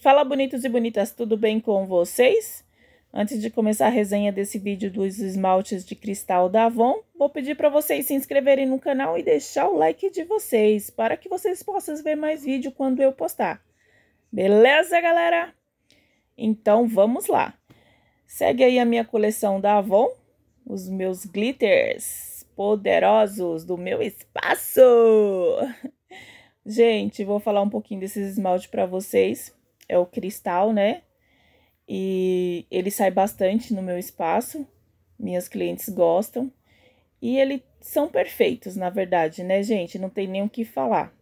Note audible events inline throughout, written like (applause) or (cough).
Fala bonitos e bonitas, tudo bem com vocês? Antes de começar a resenha desse vídeo dos esmaltes de cristal da Avon, vou pedir para vocês se inscreverem no canal e deixar o like de vocês, para que vocês possam ver mais vídeo quando eu postar. Beleza, galera? Então, vamos lá. Segue aí a minha coleção da Avon, os meus glitters poderosos do meu espaço. (laughs) Gente, vou falar um pouquinho desses esmaltes para vocês é o cristal, né? E ele sai bastante no meu espaço, minhas clientes gostam. E eles são perfeitos, na verdade, né, gente? Não tem nem o que falar.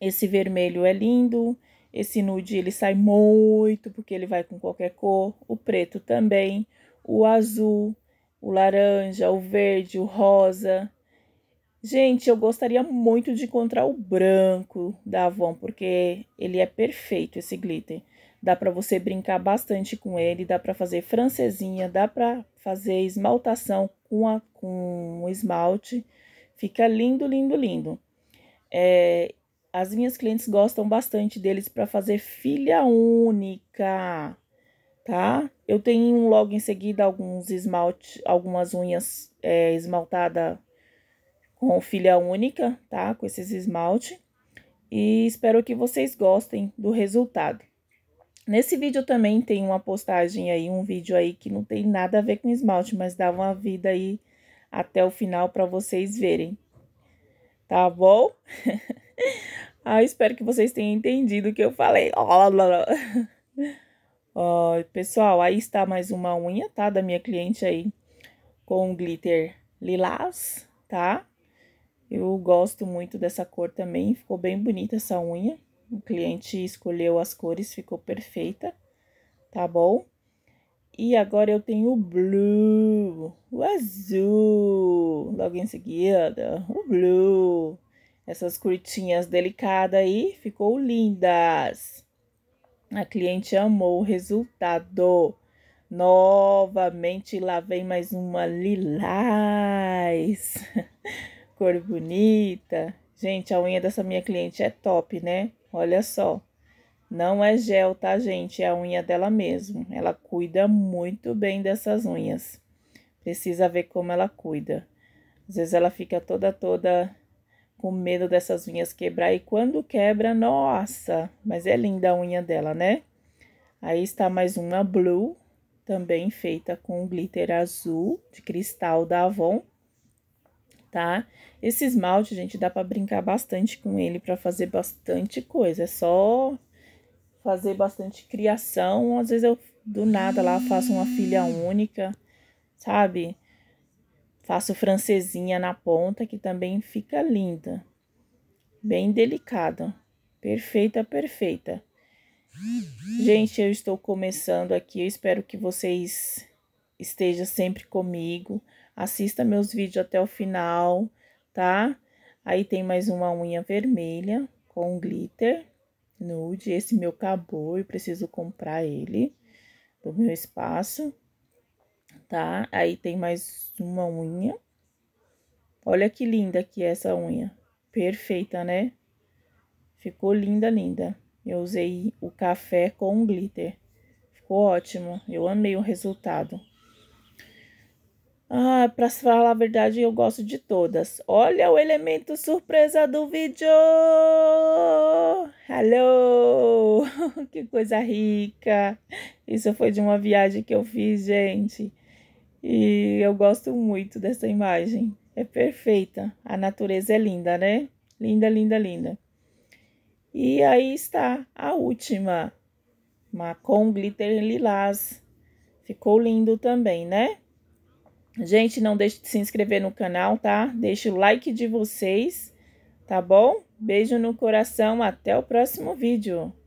Esse vermelho é lindo, esse nude ele sai muito, porque ele vai com qualquer cor. O preto também, o azul, o laranja, o verde, o rosa. Gente, eu gostaria muito de encontrar o branco da Avon, porque ele é perfeito esse glitter. Dá para você brincar bastante com ele, dá para fazer francesinha, dá para fazer esmaltação com, a, com esmalte. Fica lindo, lindo, lindo. É, as minhas clientes gostam bastante deles para fazer filha única, tá? Eu tenho logo em seguida alguns esmalte, algumas unhas é, esmaltada com filha única, tá? Com esses esmalte. E espero que vocês gostem do resultado. Nesse vídeo também tem uma postagem aí, um vídeo aí que não tem nada a ver com esmalte, mas dá uma vida aí até o final para vocês verem. Tá bom? (laughs) ah, espero que vocês tenham entendido o que eu falei. (laughs) Ó, pessoal, aí está mais uma unha, tá? Da minha cliente aí com glitter lilás, tá? Eu gosto muito dessa cor também, ficou bem bonita essa unha. O cliente escolheu as cores, ficou perfeita, tá bom? E agora eu tenho o blue, o azul, logo em seguida, o blue. Essas curtinhas delicadas aí, ficou lindas. A cliente amou o resultado. Novamente, lá vem mais uma lilás. (laughs) cor bonita. Gente, a unha dessa minha cliente é top, né? Olha só. Não é gel, tá, gente? É a unha dela mesmo. Ela cuida muito bem dessas unhas. Precisa ver como ela cuida. Às vezes ela fica toda, toda com medo dessas unhas quebrar. E quando quebra, nossa! Mas é linda a unha dela, né? Aí está mais uma blue, também feita com glitter azul de cristal da Avon tá? Esse esmalte, gente, dá pra brincar bastante com ele, pra fazer bastante coisa. É só fazer bastante criação. Às vezes eu, do nada, lá faço uma filha única, sabe? Faço francesinha na ponta, que também fica linda. Bem delicada. Perfeita, perfeita. Gente, eu estou começando aqui. Eu espero que vocês estejam sempre comigo. Assista meus vídeos até o final, tá? Aí tem mais uma unha vermelha com glitter nude. Esse meu acabou, eu preciso comprar ele do meu espaço, tá? Aí tem mais uma unha. Olha que linda que é essa unha. Perfeita, né? Ficou linda, linda. Eu usei o café com glitter. Ficou ótimo. Eu amei o resultado. Ah, para falar a verdade, eu gosto de todas. Olha o elemento surpresa do vídeo! Hello! (laughs) que coisa rica! Isso foi de uma viagem que eu fiz, gente. E eu gosto muito dessa imagem. É perfeita. A natureza é linda, né? Linda, linda, linda. E aí está a última. com Glitter Lilás. Ficou lindo também, né? Gente, não deixe de se inscrever no canal, tá? Deixe o like de vocês, tá bom? Beijo no coração, até o próximo vídeo.